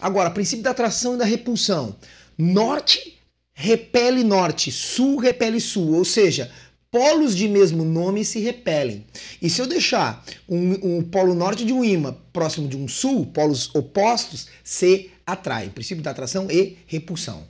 Agora, princípio da atração e da repulsão. Norte repele norte, sul repele sul, ou seja, polos de mesmo nome se repelem. E se eu deixar um, um polo norte de um ímã próximo de um sul, polos opostos se atraem. Princípio da atração e repulsão.